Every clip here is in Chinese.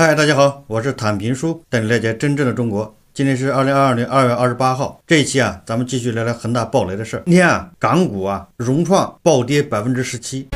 嗨，大家好，我是坦平叔，带你了解真正的中国。今天是二零二二年二月二十八号，这一期啊，咱们继续聊聊恒大暴雷的事儿。今天啊，港股啊，融创暴跌百分之十七。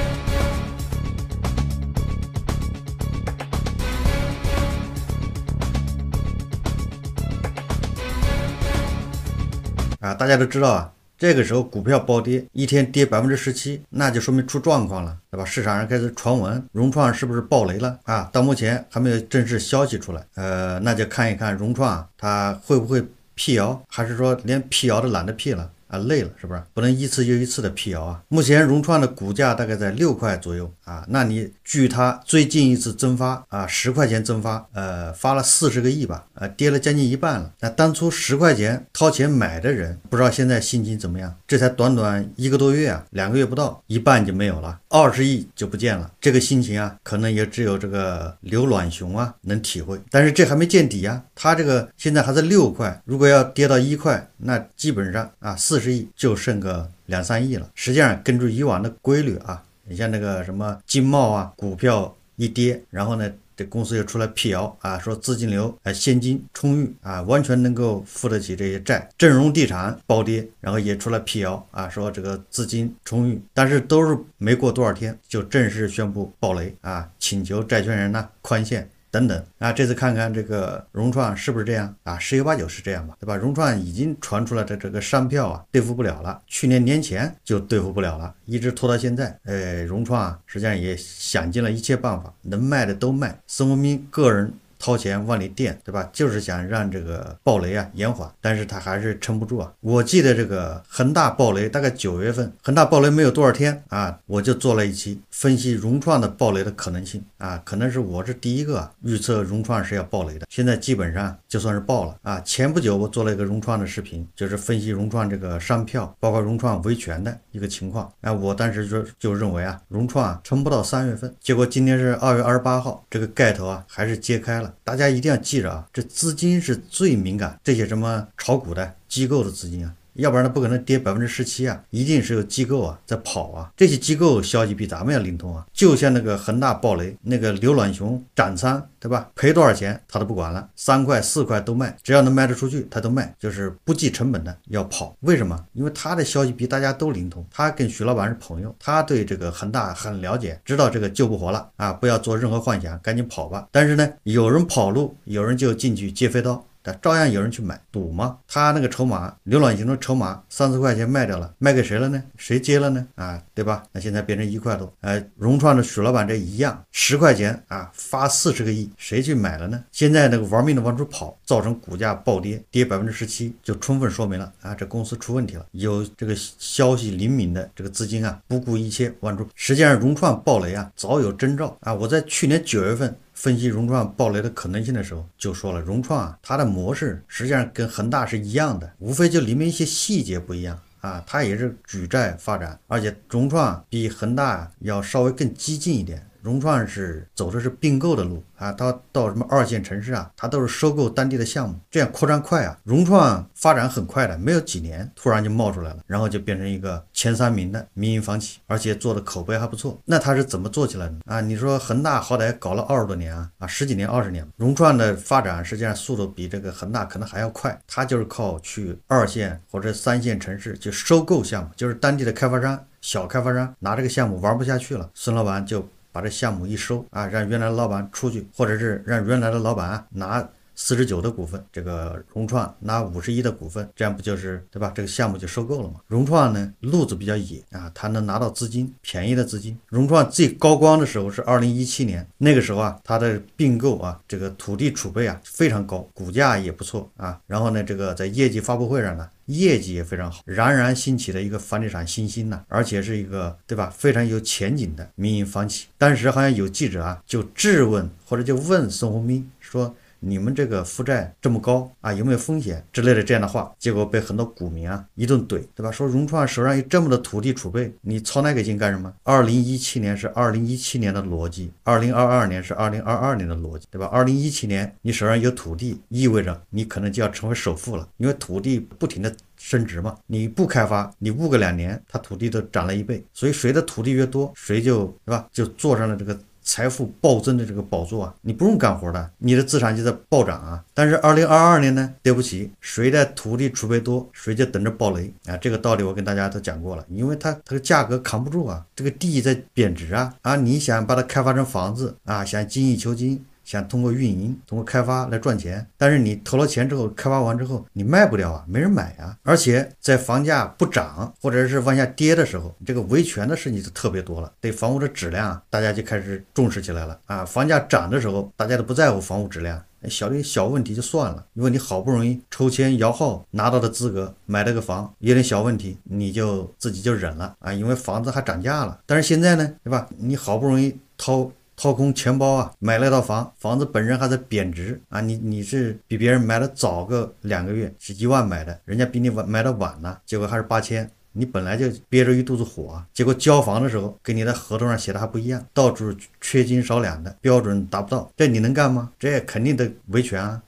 啊，大家都知道啊。这个时候股票暴跌，一天跌百分之十七，那就说明出状况了，对吧？市场上开始传闻融创是不是暴雷了啊？到目前还没有正式消息出来，呃，那就看一看融创它会不会辟谣，还是说连辟谣都懒得辟了啊？累了是不是？不能一次又一次的辟谣啊。目前融创的股价大概在六块左右啊，那你据它最近一次增发啊，十块钱增发，呃，发了四十个亿吧。啊，跌了将近一半了。那当初十块钱掏钱买的人，不知道现在心情怎么样？这才短短一个多月啊，两个月不到，一半就没有了，二十亿就不见了。这个心情啊，可能也只有这个刘暖雄啊能体会。但是这还没见底啊，他这个现在还在六块，如果要跌到一块，那基本上啊，四十亿就剩个两三亿了。实际上，根据以往的规律啊，你像那个什么金茂啊，股票一跌，然后呢？这公司又出来辟谣啊，说资金流啊现金充裕啊，完全能够付得起这些债。正荣地产暴跌，然后也出来辟谣啊，说这个资金充裕，但是都是没过多少天就正式宣布暴雷啊，请求债权人呢宽限。等等啊，这次看看这个融创是不是这样啊？十有八九是这样吧，对吧？融创已经传出了这这个商票啊对付不了了，去年年前就对付不了了，一直拖到现在。哎，融创啊，实际上也想尽了一切办法，能卖的都卖。孙宏斌个人。掏钱往里垫，对吧？就是想让这个暴雷啊延缓，但是他还是撑不住啊。我记得这个恒大暴雷大概九月份，恒大暴雷没有多少天啊，我就做了一期分析融创的暴雷的可能性啊，可能是我是第一个啊、预测融创是要暴雷的。现在基本上就算是爆了啊。前不久我做了一个融创的视频，就是分析融创这个商票，包括融创维权的一个情况啊。我当时就就认为啊，融创啊撑不到三月份，结果今天是二月二十八号，这个盖头啊还是揭开了。大家一定要记着啊，这资金是最敏感，这些什么炒股的机构的资金啊。要不然它不可能跌百分之十七啊，一定是有机构啊在跑啊，这些机构消息比咱们要灵通啊。就像那个恒大暴雷，那个刘銮雄斩仓，对吧？赔多少钱他都不管了，三块四块都卖，只要能卖得出去他都卖，就是不计成本的要跑。为什么？因为他的消息比大家都灵通，他跟徐老板是朋友，他对这个恒大很了解，知道这个救不活了啊，不要做任何幻想，赶紧跑吧。但是呢，有人跑路，有人就进去接飞刀。但照样有人去买，赌吗？他那个筹码，刘老先的筹码，三四块钱卖掉了，卖给谁了呢？谁接了呢？啊，对吧？那现在变成一块多，哎，融创的许老板这一样，十块钱啊发四十个亿，谁去买了呢？现在那个玩命的往出跑，造成股价暴跌，跌百分之十七，就充分说明了啊，这公司出问题了。有这个消息灵敏的这个资金啊，不顾一切往出。实际上融创暴雷啊，早有征兆啊，我在去年九月份。分析融创暴雷的可能性的时候，就说了融创啊，它的模式实际上跟恒大是一样的，无非就里面一些细节不一样啊。它也是举债发展，而且融创比恒大要稍微更激进一点。融创是走的是并购的路啊，他到什么二线城市啊，他都是收购当地的项目，这样扩张快啊。融创发展很快的，没有几年突然就冒出来了，然后就变成一个前三名的民营房企，而且做的口碑还不错。那他是怎么做起来的啊？你说恒大好歹搞了二十多年啊，啊十几年二十年。融创的发展实际上速度比这个恒大可能还要快，他就是靠去二线或者三线城市去收购项目，就是当地的开发商小开发商拿这个项目玩不下去了，孙老板就。把这项目一收啊，让原来老板出去，或者是让原来的老板拿。四十九的股份，这个融创拿五十一的股份，这样不就是对吧？这个项目就收购了嘛。融创呢路子比较野啊，他能拿到资金便宜的资金。融创最高光的时候是二零一七年，那个时候啊，它的并购啊，这个土地储备啊非常高，股价也不错啊。然后呢，这个在业绩发布会上呢，业绩也非常好，冉冉兴起的一个房地产新兴呐，而且是一个对吧非常有前景的民营房企。当时好像有记者啊就质问或者就问孙宏斌说。你们这个负债这么高啊，有没有风险之类的这样的话，结果被很多股民啊一顿怼，对吧？说融创手上有这么多土地储备，你操那个心干什么？二零一七年是二零一七年的逻辑，二零二二年是二零二二年的逻辑，对吧？二零一七年你手上有土地，意味着你可能就要成为首富了，因为土地不停的升值嘛，你不开发，你捂个两年，它土地都涨了一倍，所以谁的土地越多，谁就对吧，就坐上了这个。财富暴增的这个宝座啊，你不用干活了，你的资产就在暴涨啊。但是二零二二年呢，对不起，谁的土地储备多，谁就等着暴雷啊。这个道理我跟大家都讲过了，因为它它的价格扛不住啊，这个地在贬值啊啊，你想把它开发成房子啊，想精益求精。想通过运营、通过开发来赚钱，但是你投了钱之后，开发完之后你卖不掉啊，没人买啊。而且在房价不涨或者是往下跌的时候，这个维权的事情就特别多了。对房屋的质量，大家就开始重视起来了啊。房价涨的时候，大家都不在乎房屋质量，小的小问题就算了。因为你好不容易抽签摇号拿到的资格，买了个房，有点小问题你就自己就忍了啊，因为房子还涨价了。但是现在呢，对吧？你好不容易掏。掏空钱包啊，买了套房，房子本身还在贬值啊！你你是比别人买的早个两个月，是一万买的，人家比你晚买的晚了，结果还是八千。你本来就憋着一肚子火，结果交房的时候跟你的合同上写的还不一样，到处缺斤少两的，标准达不到，这你能干吗？这肯定得维权啊！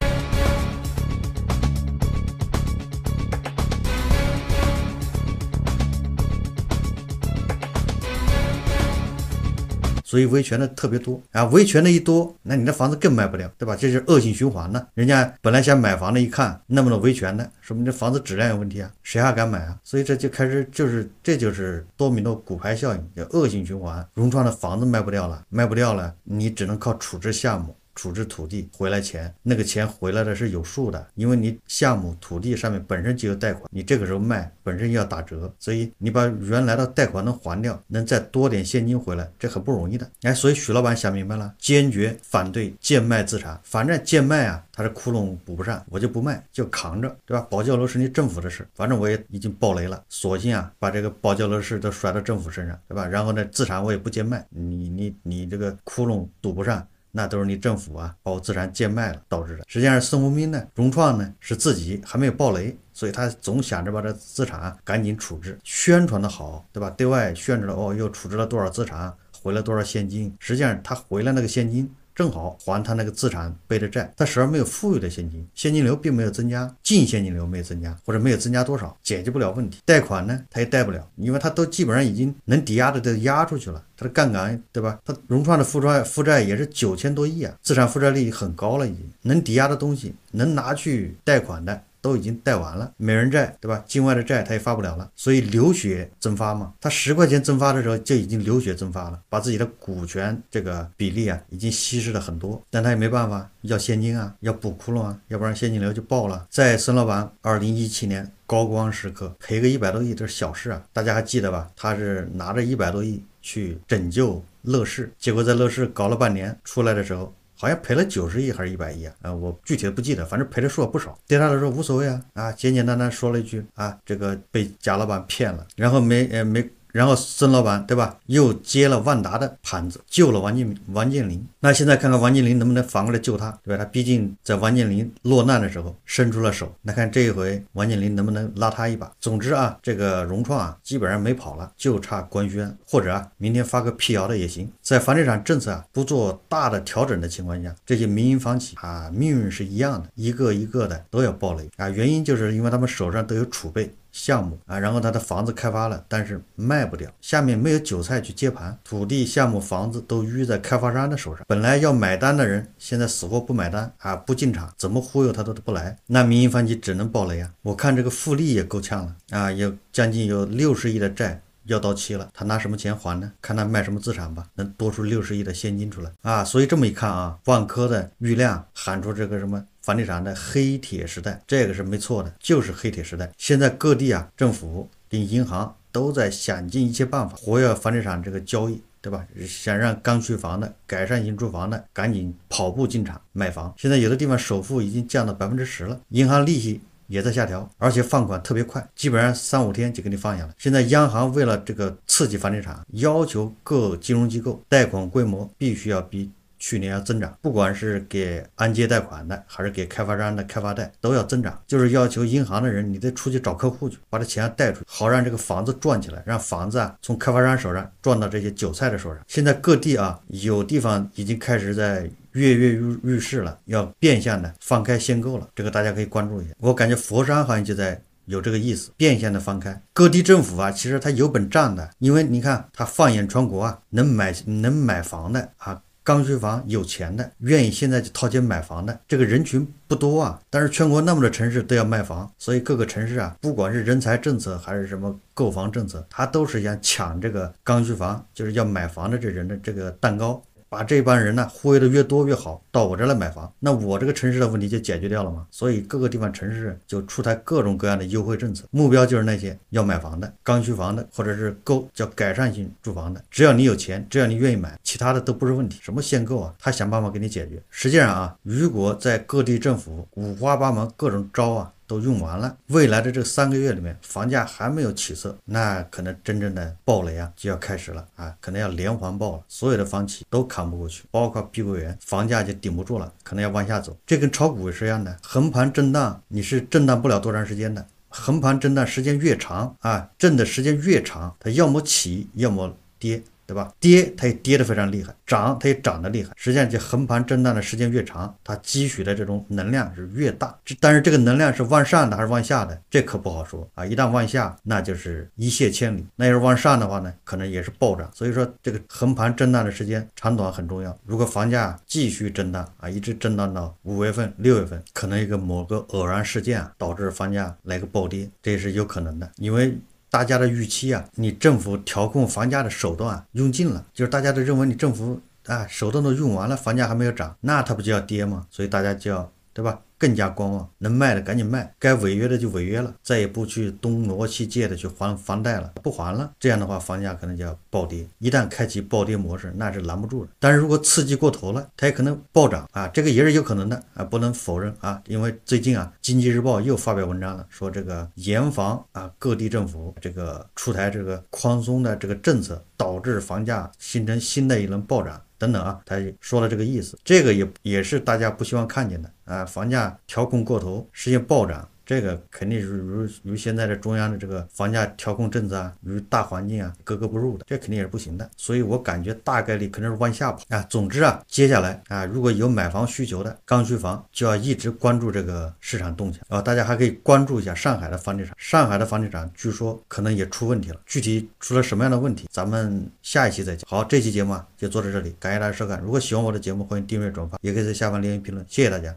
所以维权的特别多啊，维权的一多，那你的房子更卖不了，对吧？这是恶性循环呢。人家本来想买房的，一看那么多维权的，说明这房子质量有问题啊，谁还敢买啊？所以这就开始就是这就是多米诺骨牌效应，叫恶性循环。融创的房子卖不掉了，卖不掉了，你只能靠处置项目。处置土地回来钱，那个钱回来的是有数的，因为你项目土地上面本身就有贷款，你这个时候卖本身要打折，所以你把原来的贷款能还掉，能再多点现金回来，这很不容易的。哎，所以许老板想明白了，坚决反对贱卖资产，反正贱卖啊，他是窟窿补不上，我就不卖，就扛着，对吧？保交楼是你政府的事，反正我也已经爆雷了，索性啊，把这个保交楼事都甩到政府身上，对吧？然后呢，资产我也不贱卖，你你你这个窟窿堵不上。那都是你政府啊，把我资产贱卖了导致的。实际上，孙宏斌呢，融创呢是自己还没有暴雷，所以他总想着把这资产赶紧处置，宣传的好，对吧？对外宣传了，哦，又处置了多少资产，回了多少现金。实际上，他回来那个现金。正好还他那个资产背的债，他手上没有富裕的现金，现金流并没有增加，净现金流没有增加，或者没有增加多少，解决不了问题。贷款呢，他也贷不了，因为他都基本上已经能抵押的都押出去了，他的杠杆对吧？他融创的负债负债也是九千多亿啊，资产负债率很高了，已经能抵押的东西能拿去贷款的。都已经贷完了，美元债对吧？境外的债他也发不了了，所以流血蒸发嘛。他十块钱蒸发的时候就已经流血蒸发了，把自己的股权这个比例啊已经稀释了很多。但他也没办法，要现金啊，要补窟窿啊，要不然现金流就爆了。在孙老板二零一七年高光时刻赔个一百多亿是小事啊，大家还记得吧？他是拿着一百多亿去拯救乐视，结果在乐视搞了半年，出来的时候。好像赔了九十亿还是一百亿啊？啊，我具体的不记得，反正赔的数不少。对他来说无所谓啊啊，简简单单说了一句啊，这个被贾老板骗了，然后没呃没。然后孙老板对吧，又接了万达的盘子，救了王建王健林。那现在看看王健林能不能反过来救他，对吧？他毕竟在王健林落难的时候伸出了手，那看这一回王健林能不能拉他一把。总之啊，这个融创啊，基本上没跑了，就差官宣或者啊，明天发个辟谣的也行。在房地产政策啊不做大的调整的情况下，这些民营房企啊命运是一样的，一个一个的都要暴雷啊。原因就是因为他们手上都有储备。项目啊，然后他的房子开发了，但是卖不掉，下面没有韭菜去接盘，土地、项目、房子都淤在开发商的手上。本来要买单的人，现在死活不买单啊，不进场，怎么忽悠他都不来，那民营房企只能暴雷啊！我看这个复利也够呛了啊，有将近有六十亿的债。要到期了，他拿什么钱还呢？看他卖什么资产吧，能多出六十亿的现金出来啊！所以这么一看啊，万科的郁亮喊出这个什么房地产的黑铁时代，这个是没错的，就是黑铁时代。现在各地啊，政府跟银行都在想尽一切办法活跃房地产这个交易，对吧？想让刚需房的、改善型住房的赶紧跑步进场买房。现在有的地方首付已经降到百分之十了，银行利息。也在下调，而且放款特别快，基本上三五天就给你放下来。现在央行为了这个刺激房地产，要求各金融机构贷款规模必须要比。去年要增长，不管是给按揭贷款的，还是给开发商的开发贷，都要增长。就是要求银行的人，你得出去找客户去，把这钱贷出去，好让这个房子转起来，让房子啊从开发商手上转到这些韭菜的手上。现在各地啊，有地方已经开始在跃跃欲欲试了，要变相的放开限购了。这个大家可以关注一下。我感觉佛山好像就在有这个意思，变相的放开。各地政府啊，其实他有本账的，因为你看他放眼全国啊，能买能买房的啊。刚需房有钱的愿意现在去掏钱买房的这个人群不多啊，但是全国那么多城市都要卖房，所以各个城市啊，不管是人才政策还是什么购房政策，它都是想抢这个刚需房，就是要买房的这人的这个蛋糕。把这帮人呢，忽悠的越多越好，到我这来买房，那我这个城市的问题就解决掉了嘛。所以各个地方城市就出台各种各样的优惠政策，目标就是那些要买房的、刚需房的，或者是购叫改善性住房的，只要你有钱，只要你愿意买，其他的都不是问题。什么限购啊，他想办法给你解决。实际上啊，如果在各地政府五花八门各种招啊。都用完了，未来的这三个月里面，房价还没有起色，那可能真正的暴雷啊就要开始了啊，可能要连环爆了，所有的房企都扛不过去，包括碧桂园，房价就顶不住了，可能要往下走。这跟炒股是一样的，横盘震荡，你是震荡不了多长时间的，横盘震荡时间越长啊，震的时间越长，它要么起，要么跌。对吧？跌它也跌得非常厉害，涨它也涨得厉害。实际上，这横盘震荡的时间越长，它积蓄的这种能量是越大。这但是这个能量是往上的还是往下的，这可不好说啊！一旦往下，那就是一泻千里；那要是往上的话呢，可能也是暴涨。所以说，这个横盘震荡的时间长短很重要。如果房价继续震荡啊，一直震荡到五月份、六月份，可能一个某个偶然事件啊，导致房价来个暴跌，这也是有可能的，因为。大家的预期啊，你政府调控房价的手段用尽了，就是大家都认为你政府啊手段都用完了，房价还没有涨，那它不就要跌嘛？所以大家就要对吧？更加观望，能卖的赶紧卖，该违约的就违约了，再也不去东挪西借的去还房贷了，不还了。这样的话，房价可能就要暴跌。一旦开启暴跌模式，那是拦不住的。但是如果刺激过头了，它也可能暴涨啊，这个也是有可能的啊，不能否认啊，因为最近啊，《经济日报》又发表文章了，说这个严防啊，各地政府这个出台这个宽松的这个政策。导致房价形成新的一轮暴涨，等等啊，他说了这个意思，这个也也是大家不希望看见的啊，房价调控过头，实现暴涨。这个肯定是与与现在的中央的这个房价调控政策啊，与大环境啊格格不入的，这肯定也是不行的。所以我感觉大概率肯定是往下跑啊。总之啊，接下来啊，如果有买房需求的刚需房，就要一直关注这个市场动向啊。大家还可以关注一下上海的房地产，上海的房地产据说可能也出问题了，具体出了什么样的问题，咱们下一期再讲。好，这期节目啊就做到这里，感谢大家收看。如果喜欢我的节目，欢迎订阅、转发，也可以在下方留言评论，谢谢大家。